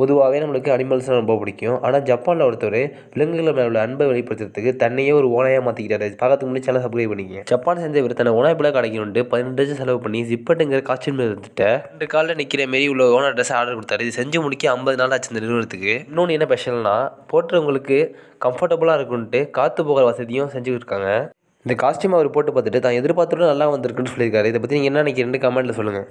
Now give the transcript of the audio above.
பொதுவாகவே நம்மளுக்கு அனிமல்ஸ்னால் ரொம்ப பிடிக்கும் ஆனால் ஜப்பானில் ஒருத்தர் விலங்குகள் மேலே உள்ள அன்பை வெளிப்படுத்துறதுக்கு தன்னையே ஒரு ஓனையாக மாற்றிக்கிறாரு பார்க்கறதுக்கு முன்னாடி சேனல் சப்ஸ்கிரைப் பண்ணிக்க ஜப்பான் சேர்ந்த இவர் தன்னை ஓனாய் போல கிடைக்கணும்னு பதினெட்டு லட்சம் செலவு பண்ணி ஜிப்பட்டுங்கிற காஸ்டியூம் இருந்துட்டு ரெண்டு காலில் நிற்கிற மாரி உள்ள ஓனர் ட்ரெஸ் ஆர்டர் கொடுத்தாரு இது செஞ்சு முடிக்க ஐம்பது நாள் ஆச்சு இந்த நிறுவனத்துக்கு இன்னொன்று என்ன ஸ்பெஷல்னா போட்டுறவங்களுக்கு கம்ஃபர்டபுளாக இருக்குன்ட்டு காற்று போகிற வசதியும் செஞ்சு கொடுக்காங்க இந்த காஸ்டியூம் அவர் போட்டு பார்த்துட்டு தான் எதிர்பார்த்துட்டு நல்லா வந்திருக்குன்னு சொல்லியிருக்காரு இதை பற்றி நீங்கள் என்ன நினைக்கிறேன் கமெண்ட்டில் சொல்லுங்கள்